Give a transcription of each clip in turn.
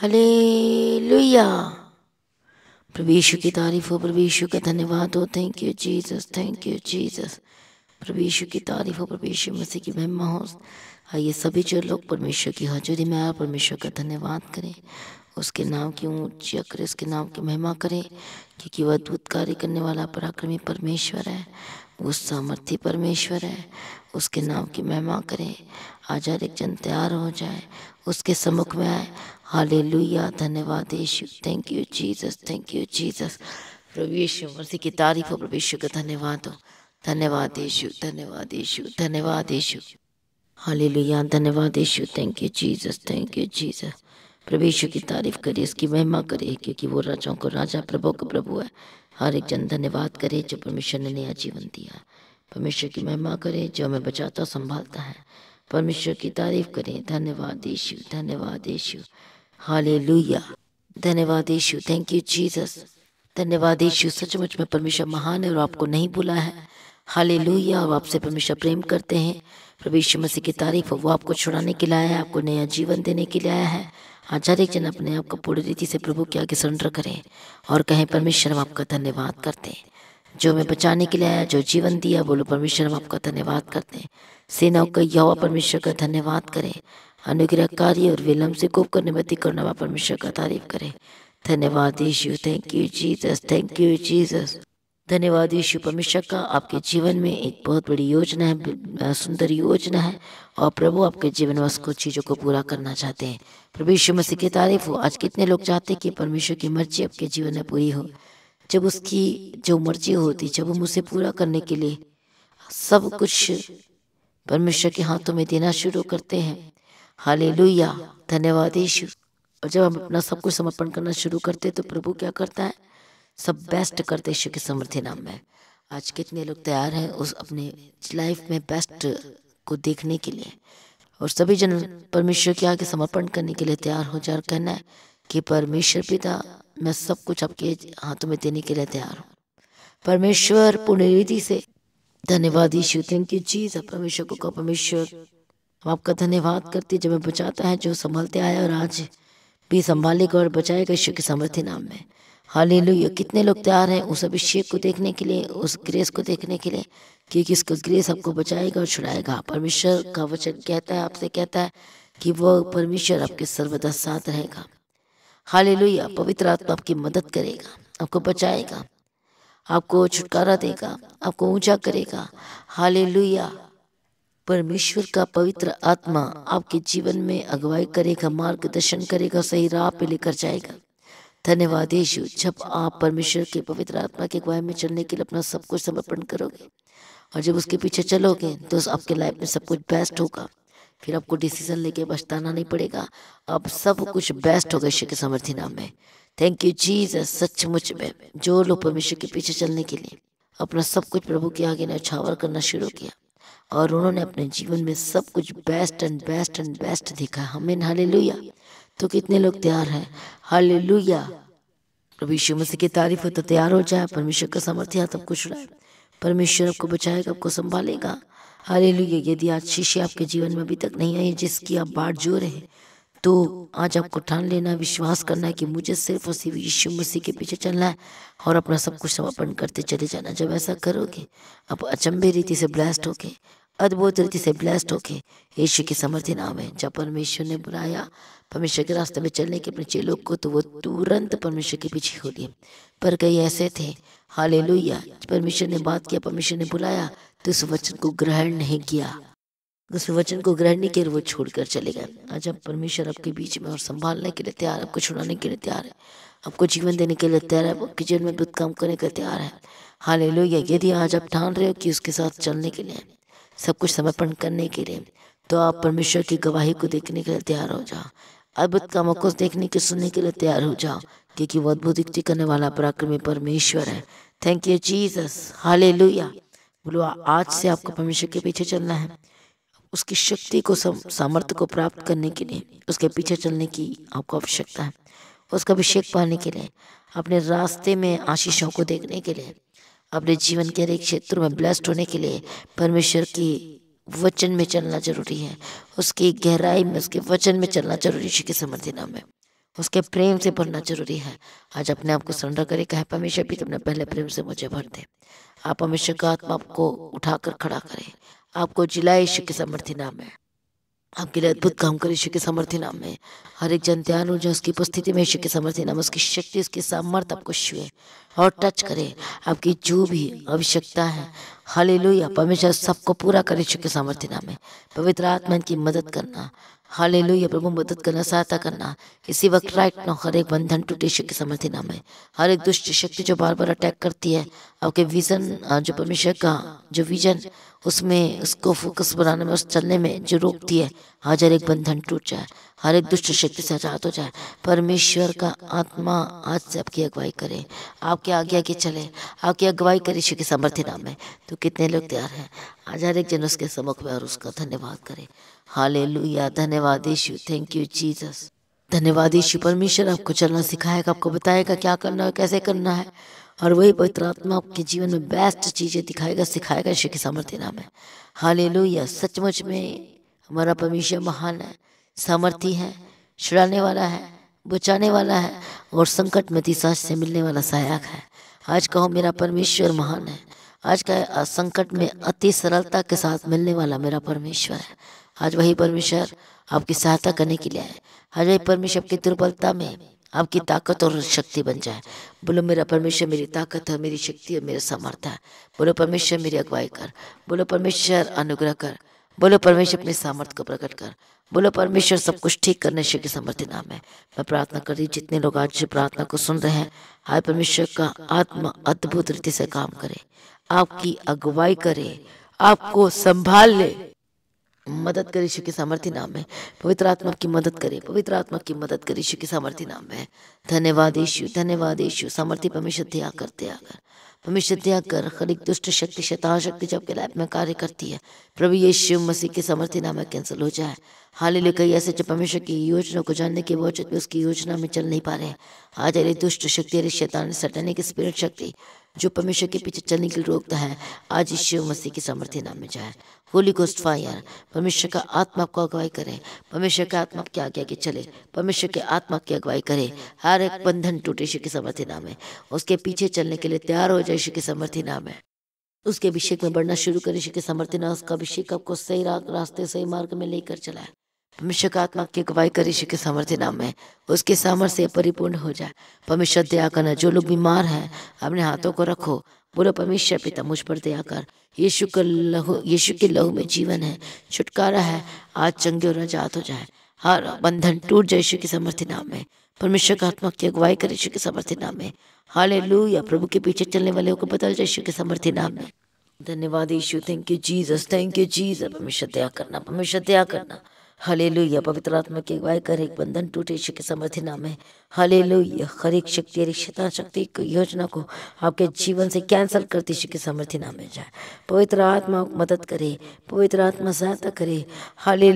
हले लुया प्रभीशु की तारीफ हो प्रभीशु का धन्यवाद हो thank you Jesus thank you Jesus प्रभीशु की तारीफ हो प्रभीशु मसीह की महिमा हो आइए सभी जो लोग परमेश्वर की हाजिरी में आए परमेश्वर का धन्यवाद करें उसके नाम की ऊँची करें उसके नाम की महिमा करें क्योंकि वह अद्भुत कार्य करने वाला पराक्रमी परमेश्वर है वो सामर्थ्य परमेश्वर है उसके नाम की महिमा करें आज हर एक जन तैयार हो जाए उसके सम्मुख में आए हाले लुया धन्यवाद Yeshu thank you Jesus thank you Jesus प्रभु यीशु मसीह की तारीफ हो प्रभु यीशु का धन्यवाद हो धन्यवाद यीशु धन्यवाद यीशु धन्यवाद यीशु हाले लुया धन्यवाद Yeshu thank you Jesus thank you Jesus प्रभु यीशु की तारीफ करे इसकी महिमा करे क्योंकि वो राजाओं को राजा प्रभु का प्रभु है हर एक जन धन्यवाद करे जो परमेश्वर ने नया जीवन दिया परमेश्वर की महिमा करे जो हमें बचाता संभालता है परमेश्वर की तारीफ करें धन्यवाद यीशु धन्यवाद यीशु हाले धन्यवाद यीशु थैंक यू जीसस धन्यवाद यीशु सचमुच में परमेश्वर महान है और आपको नहीं भूला है हाले और आपसे परमेश्वर प्रेम करते हैं प्रभु यीशु मसीह की तारीफ हो वो आपको छुड़ाने के लिए आया है आपको नया जीवन देने के लिए आया है आज हर एक जन अपने आप को पूरी रीति से प्रभु के आगे सरेंडर करें और कहें परमेश्वर हम आपका धन्यवाद करते हैं जो हमें बचाने के लिए आया जो जीवन दिया बोलो परमेश्वर हम आपका धन्यवाद करते हैं सेनाओं का यवा परमेश्वर का धन्यवाद करें अनुग्रह कार्य और विलम्ब से कोप करने में करना परमेश्वर का तारीफ करें धन्यवाद Yeshu thank you Jesus thank you Jesus धन्यवाद यीशु परमेश्वर का आपके जीवन में एक बहुत बड़ी योजना है सुंदर योजना है और प्रभु आपके जीवन में उसको चीज़ों को पूरा करना चाहते हैं प्रभु यीशु मसीह की तारीफ हो आज कितने लोग चाहते हैं कि परमेश्वर की मर्जी आपके जीवन में पूरी हो जब उसकी जो मर्जी होती जब हम उसे पूरा करने के लिए सब कुछ परमेश्वर के हाथों में देना शुरू करते हैं हाले लुया धन्यवाद यीशु और जब हम अपना सब कुछ समर्पण करना शुरू करते तो प्रभु क्या करता है सब बेस्ट करते यीशु के समृद्धि नाम में आज कितने लोग तैयार हैं उस अपने लाइफ में बेस्ट को देखने के लिए और सभी जन परमेश्वर के आगे समर्पण करने के लिए तैयार हो जाए कहना है कि परमेश्वर पिता मैं सब कुछ आपके हाथों में देने के लिए तैयार हूँ परमेश्वर पुण्यविधि से धन्यवाद यीशु थैंक यू जी सब परमेश्वर को कहो परमेश्वर हम आपका धन्यवाद करते जब मैं बचाता है जो संभालते आया और आज भी संभालेगा और बचाएगा यीशु के समर्थ्य नाम में हाली लुयो कितने लोग तैयार हैं उस अभिषेक को देखने के लिए उस ग्रेस को देखने के लिए क्योंकि उसका ग्रेस आपको बचाएगा और छुड़ाएगा परमेश्वर का वचन कहता है आपसे कहता है कि वो परमेश्वर आपके सर्वदा साथ रहेगा हालेलुया पवित्र आत्मा आपकी मदद करेगा आपको बचाएगा आपको छुटकारा देगा आपको ऊंचा करेगा हालेलुया परमेश्वर का पवित्र आत्मा आपके जीवन में अगुवाई करेगा मार्गदर्शन करेगा सही राह पे लेकर जाएगा धन्यवाद यीशु जब आप परमेश्वर के पवित्र आत्मा की अगुवाई में चलने के लिए अपना सब कुछ समर्पण करोगे और जब उसके पीछे चलोगे तो आपके लाइफ में सब कुछ बेस्ट होगा फिर आपको डिसीजन लेके पछताना नहीं पड़ेगा अब सब कुछ बेस्ट होगा ईश्वर के समर्थी नाम में थैंक यू जीसस सचमुच में जोर लो परमेश्वर के पीछे चलने के लिए अपना सब कुछ प्रभु के आगे नछावर करना शुरू किया और उन्होंने अपने जीवन में सब कुछ best and best and best देखा हमें लुया तो कितने लोग तैयार हैं हाले प्रभु यीशु मसीह की तारीफ हो तो तैयार हो जाए परमेश्वर का सामर्थ्य तब तो कुछ परमेश्वर आपको बचाएगा आपको संभालेगा हालेलुया यदि आज शीशे आपके जीवन में अभी तक नहीं आई जिसकी आप बाढ़ जो रहे तो आज आपको ठान लेना विश्वास करना है कि मुझे सिर्फ और सिर्फ यीशु मसीह के पीछे चलना है और अपना सब कुछ समर्पण करते चले जाना जब ऐसा करोगे आप अचंभे रीति से ब्लास्ट होके अद्भुत रीति से ब्लास्ट होके यीशु के समर्थ्य नाम है जब परमेश्वर ने बुलाया परमेश्वर के रास्ते में चलने के अपने चेलों को तो वो तुरंत परमेश्वर के पीछे हो गए पर कई ऐसे थे हाल परमेश्वर ने बात किया परमेश्वर ने बुलाया तो इस वचन को ग्रहण नहीं किया उस वचन को ग्रहण नहीं किया वो छोड़कर चले गए आज आप परमेश्वर आपके बीच में और संभालने के लिए तैयार है आपको छुड़ाने के लिए तैयार है आपको जीवन देने के लिए तैयार है आपके जीवन में काम करने के लिए तैयार है हाँ ले लो यदि आज आप ठान रहे हो कि उसके साथ चलने के लिए सब कुछ समर्पण करने के लिए तो आप परमेश्वर की गवाही को देखने के लिए तैयार हो जाओ अद्भुत कामों को देखने के सुनने के लिए तैयार हो जाओ क्योंकि वो अद्भुत युक्ति करने वाला पराक्रमी परमेश्वर है थैंक यू जीसस हाले बोलो आज से आपको परमेश्वर के पीछे चलना है उसकी शक्ति को सामर्थ्य को प्राप्त करने के लिए उसके पीछे चलने की आपको आवश्यकता है उसका अभिषेक पाने के लिए अपने रास्ते में आशीषों को देखने के लिए अपने जीवन के हर एक क्षेत्र में ब्लेस्ड होने के लिए परमेश्वर की वचन में चलना जरूरी है उसकी गहराई में उसके वचन में चलना जरूरी है के समर्थी नाम में उसके प्रेम से भरना जरूरी है आज अपने आप को सरेंडर करें कहे परमेश्वर भी तुमने पहले प्रेम से मुझे भर दे आप हमेशा का आत्मा आपको उठाकर खड़ा करें आपको जिला ईश्व के समर्थ्य नाम है आपके लिए अद्भुत काम करें यशु के समर्थ्य नाम है हर एक जन ध्यान हो जाए उसकी उपस्थिति में यशु के समर्थ्य नाम उसकी शक्ति उसकी सामर्थ्य आपको छुए और टच करे आपकी जो भी आवश्यकता है हाले आप हमेशा सबको पूरा करें यशु के सामर्थ्य नाम है पवित्र आत्मा की मदद करना हाले लोहिया प्रभु मदद करना सहायता करना इसी वक्त राइट नो हर एक बंधन टूटे शक्ति सामर्थ्य नाम है हर एक दुष्ट शक्ति जो बार बार अटैक करती है आपके विजन जो परमेश्वर का जो विजन उसमें उसको फोकस बनाने में उस चलने में जो रोकती है हर एक बंधन टूट जाए हर एक दुष्ट शक्ति से आजाद हो जाए परमेश्वर का आत्मा आज से आपकी अगुवाई करे आपके आगे आगे चले आपकी अगुवाई करे ईश्वर के समर्थ्य नाम है तो कितने लोग तैयार हैं आज हर एक जन उसके सम्मुख में और उसका धन्यवाद करें हालेलुया धन्यवाद यीशु थैंक यू जीसस धन्यवाद यीशु परमेश्वर आपको चलना सिखाएगा आपको बताएगा क्या करना है कैसे करना है और वही पवित्र आत्मा आपके जीवन में बेस्ट चीज़ें दिखाएगा सिखाएगा ईश्वर के सामर्थ्य नाम है हालेलुया सचमुच में हमारा परमेश्वर महान है सामर्थ्य है छुड़ाने वाला है बचाने वाला है और संकट में तिसाज से मिलने वाला सहायक है आज कहो मेरा परमेश्वर महान है आज का संकट में अति सरलता के साथ मिलने वाला मेरा परमेश्वर है आज वही परमेश्वर आपकी सहायता करने के लिए आए आज वही परमेश्वर आपकी दुर्बलता में आपकी ताकत और शक्ति बन जाए बोलो मेरा परमेश्वर मेरी ताकत है मेरी शक्ति है मेरा सामर्थ्य है बोलो परमेश्वर मेरी अगुवाई कर बोलो परमेश्वर अनुग्रह कर बोलो परमेश्वर अपने सामर्थ्य को प्रकट कर बोलो परमेश्वर सब कुछ ठीक करने के समर्थ्य नाम है मैं प्रार्थना कर रही जितने लोग आज प्रार्थना को सुन रहे हैं हाय परमेश्वर का आत्मा अद्भुत रीति से काम करे आपकी अगुवाई करे आपको संभाल ले मदद करी यीशु के सामर्थ्य नाम में पवित्र आत्मा की मदद करे पवित्र आत्मा की मदद करी यीशु के सामर्थ्य नाम में धन्यवाद यीशु धन्यवाद यीशु सामर्थ्य परमेश्वर त्याग कर त्याग कर परमेश्वर त्याग कर हर एक दुष्ट शक्ति शता शक्ति जब के लाइफ में कार्य करती है प्रभु यीशु मसीह के सामर्थ्य नाम में कैंसिल हो जाए हाल ही कई ऐसे जो परमेश्वर की योजना को जानने के बावजूद भी उसकी योजना में चल नहीं पा रहे हैं आज अरे दुष्ट शक्ति अरे शैतान सटाने की स्पिरिट शक्ति जो परमेश्वर के पीछे चलने के लिए रोकता है आज ईश्वर मसीह के सामर्थ्य नाम में जाए होली गोस्ट फायर परमेश्वर का आत्मा को अगुवाई करें परमेश्वर का आत्मा आपके आगे आगे चले परमेश्वर के आत्मा की अगुवाई करें हर एक बंधन टूटे शिव के समर्थी नाम है उसके पीछे चलने के लिए तैयार हो जाए शिव के समर्थी नाम है उसके अभिषेक में बढ़ना शुरू करें शिव के समर्थी नाम उसका अभिषेक आपको सही रास्ते सही मार्ग में लेकर चलाए परमेश्वर का आत्मा की अगुवाई कर शिव के समर्थी नाम में उसके सामर्थ्य परिपूर्ण हो जाए परमेश्वर दया करना जो लोग बीमार हैं अपने हाथों को रखो बोलो परमेश्वर पिता मुझ पर दया कर यीशु का लहू यीशु के लहू में जीवन है छुटकारा है आज चंगे और आजाद हो जाए हर बंधन टूट जाए यीशु के समर्थी नाम में परमेश्वर का आत्मा की अगुवाई कर यीशु के समर्थी नाम में हाले लू या प्रभु के पीछे चलने वाले को बदल जाए यीशु के समर्थ्य नाम में धन्यवाद Yeshu thank you Jesus thank you Jesus परमेश्वर दया करना परमेश्वर दया करना हले लू या पवित्र आत्मा की अगुवाई करे एक बंधन टूटे यीशु के समर्थी नाम में हले हर एक शक्ति हर एक शता शक्ति योजना को आपके जीवन से कैंसिल करती शक्ति सामर्थ्य नाम में जाए पवित्र आत्मा मदद करे पवित्र आत्मा सहायता करे हले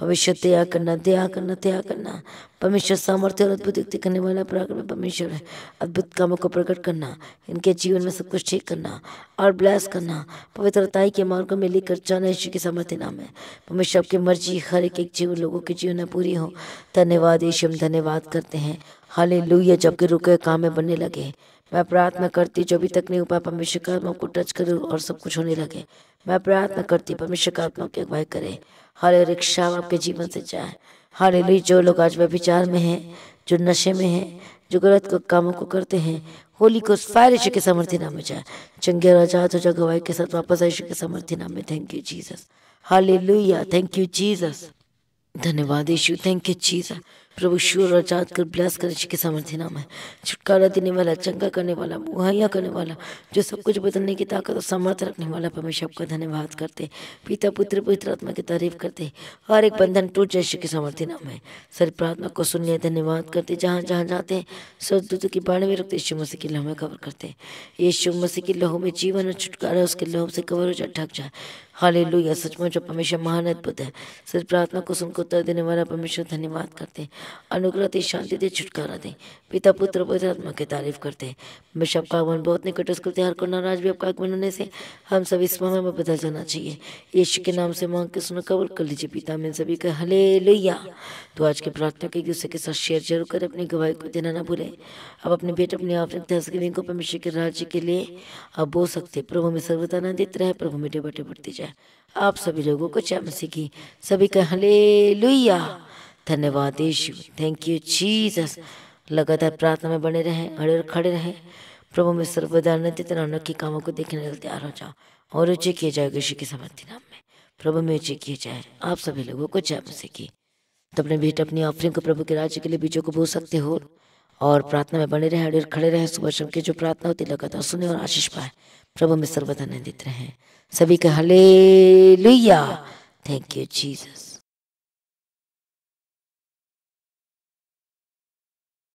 भविष्य दया करना दया करना तया करना परमेश्वर सामर्थ्य और अद्भुत युक्ति करने वाला पराक्रम परमेश्वर है अद्भुत कामों को प्रकट करना इनके जीवन में सब कुछ ठीक करना और ब्लैस करना पवित्रताई के मार्ग में लेकर जाना यीशु के सामर्थ्य नाम है परमेश्वर आपकी मर्जी हर एक एक जीवन लोगों के जीवन में पूरी हो धन्यवाद ईश्वर हम धन्यवाद करते सकते हैं हाले लुया जबकि रुके काम में बनने लगे मैं प्रार्थना करती जो अभी तक नहीं हुआ परमेश्वर का आत्मा को टच करे और सब कुछ होने लगे मैं प्रार्थना करती परमेश्वर का आत्मा की अगुवाई करे हाले रिक्शा आपके जीवन से जाए हाले लुई जो लोग आज व्यभिचार में हैं जो नशे में हैं जो गलत को कामों को करते हैं होली को फायर ईश्वर के समर्थ्य नाम में जाए चंगे और आजाद हो जाए के साथ वापस यशु के समर्थ्य नाम में थैंक यू जीसस हाले लुया थैंक यू जीसस धन्यवाद यीशु थैंक यू जीसस प्रभु ईश्वर और जात कर ब्लास कर के सामर्थ्य नाम है छुटकारा देने वाला चंगा करने वाला मुहैया करने वाला जो सब कुछ बदलने की ताकत और सामर्थ्य रखने वाला हमेशा आपका धन्यवाद करते पिता पुत्र पुत्र आत्मा की तारीफ करते हर एक बंधन टूट जैसे के सामर्थ्य नाम है सर प्रार्थना को सुनिए धन्यवाद करते जहाँ जहाँ जाते हैं सदूत की बाण में रखते शिव मसीह की लहू में कवर करते यीशु मसीह की लहू में जीवन और छुटकारा उसके लहू से कवर हो जाए ढक जाए हाले लोहिया सचमुच परमेश्वर महान अद्भुत है सर प्रार्थना को सुनकर उत्तर देने वाला परमेश्वर धन्यवाद करते हैं अनुग्रह दे शांति दे छुटकारा दे पिता पुत्र आत्मा की तारीफ करते हैं हमेशा का मन बहुत निकट उसको तैयार करना आज भी आपका आगमन होने से हम सब इस समय में बदल जाना चाहिए यीशु के नाम से मांग के सुनो कबूल कर लीजिए पिता मैं सभी का हले लोहिया तो आज के प्रार्थना के दूसरे के साथ शेयर जरूर करें अपनी गवाही को देना ना भूलें अब अपने बेटे अपने आप तस्करी को परमेश्वर के राज्य के लिए अब बो सकते प्रभु में सर्वता आनंदित रहे प्रभु में डेबटे बढ़ती जाए आप सभी लोगों को चाय मसीह की सभी का हले लोहिया धन्यवाद यीशु थैंक यू जीसस लगातार प्रार्थना में बने रहें अड़े और खड़े रहें प्रभु में सर्वदानंद नृत्य कामों को देखने के लिए तैयार हो जाओ और ऊँचे किए जाए ऋषि के समर्थी नाम में प्रभु में ऊँचे किए जाए आप सभी लोगों को जय मसीह की तो अपने भेंट अपनी ऑफरिंग को प्रभु के राज्य के लिए बीजों को बो सकते हो और प्रार्थना में बने रहे अड़े खड़े रहे सुबह शाम की जो प्रार्थना होती लगातार सुने और आशीष पाए प्रभु में सर्वदा आनंदित रहे सभी का हले थैंक यू जीसस